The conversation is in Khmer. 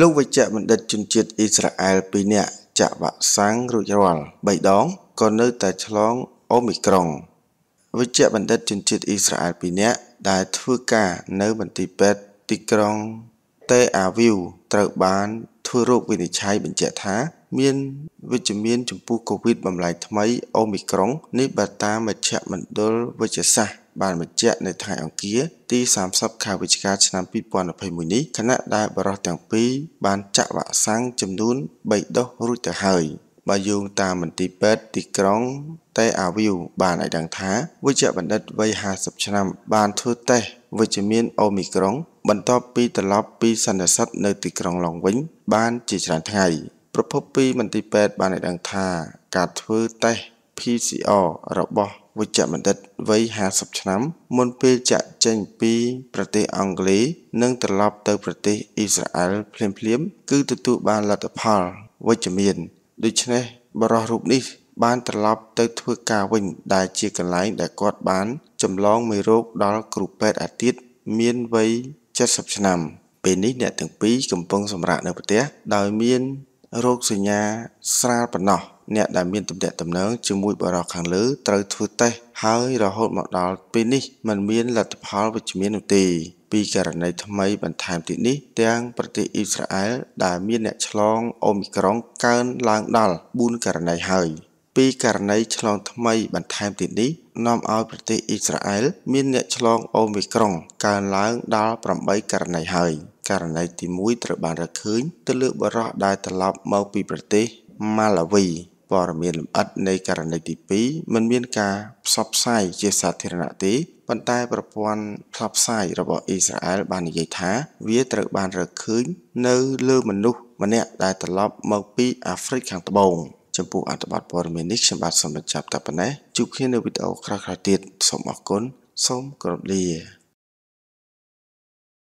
លោកវេជ្ជបណ្ឌិតជនជាតិអ៊ីស្រាអែល2នាក់ចាក់វ៉ាក់សាំងរួចរាល់3ដងក៏នៅតែឆ្លងអូមីក្រុងវេជ្ជបណ្ឌិតជនជាតិអ៊ីស្រាអែល2នាក់ដែលធ្វើការនៅមន្ទីរពេទ្យទីក្រុងតេអាវីវត្រូវបានធ្វើរោគវិនិច្ឆ័យបញ្ជាក់ថា មាន វិជ្ជមាន ចំពោះកូវីដបំលែងថ្មីអូមីក្រុងនេះបើតាមមជ្ឈមណ្ឌលវិទ្យាសាស្ត្របានបញ្ជាក់នៅថ្ងៃអង្គារទី30ខែវិច្ឆិកាឆ្នាំ2021នេះខណៈដែលបរិសុទ្ធទាំងពីរបានចាក់វ៉ាក់សាំងចំនួន3ដុសរួចទៅហើយបើយោងតាមមន្ទីរពេទ្យទីក្រុងតេអាវីវបានឲ្យដឹងថាវិជ្ជបណ្ឌិតវ័យ50ឆ្នាំ បានធ្វើតេស្តវិជ្ជមានអូមីក្រុង បន្ទាប់ពីត្រឡប់ពីសន្និសីទនៅទីក្រុងឡុងវិញបានជាច្រើនថ្ងៃប្រភពពីមន្ទីរពេទ្យបានឲ្យដឹងថា ការធ្វើតេស្ត PCR របស់វេជ្ជបណ្ឌិតវ័យ50ឆ្នាំមុនពេលចាក់ចេញពី ប្រទេសអង់គ្លេសនិងត្រឡប់ទៅ ប្រទេសអ៊ីស្រាអែលភ្លាមៗគឺទទួលបានលទ្ធផលវិជ្ជមានដូច្នេះ បរិសរូបនេះ បានត្រឡប់ទៅធ្វើការវិញដែលជាកន្លែង ដែលគាត់បានចម្លងមេរោគដល់គ្រូពេទ្យអាទិត្យមានវ័យ70ឆ្នាំ ពេលនេះអ្នកទាំងពីរកំពុងសម្រាកនៅផ្ទះដោយមានរោគសញ្ញាស្រាលប៉ុណ្ណោះអ្នកដែលមានទំនាក់ទំនងជាមួយបរិយខាងលើត្រូវធ្វើតេស្តហើយរហូតមកដល់ពេលនេះมันមានលទ្ធផលវិជ្ជមាននោះទេពីករណីថ្មីបន្ថែមទៀតនេះ ទាំងប្រទេសអ៊ីស្រាអែលដែលមានអ្នកឆ្លងអូមីក្រុងកើនឡើងដល់4ករណីហើយពីករណីឆ្លងថ្មីបន្ថែមទៀតនេះនាំឲ្យប្រទេសអ៊ីស្រាអែលមានអ្នកឆ្លងអូមីក្រុងកើនឡើងដល់8ករណីហើយ ករណីទី1ត្រូវបានរកឃើញទៅលើបរិះដែលត្រឡប់មកពីប្រទេសម៉ាឡាវីព័ត៌មានលម្អិតនៃករណីទី2មិនមានការផ្សព្វផ្សាយជាសាធារណៈទេប៉ុន្តែប្រព័ន្ធផ្សព្វផ្សាយរបស់អ៊ីស្រាអែលបាននិយាយថា វាត្រូវបានរកឃើញនៅលើមនុស្សម្នាក់ដែលត្រឡប់មកពីអាហ្វ្រិកខាងត្បូងចំពោះអត្ថបទព័ត៌មាននេះខ្ញុំបាទសូមបញ្ចប់តែប៉ុណ្ណេះជួបគ្នានៅវីដេអូក្រោយៗទៀតសូមអរគុណសូមគោរពលា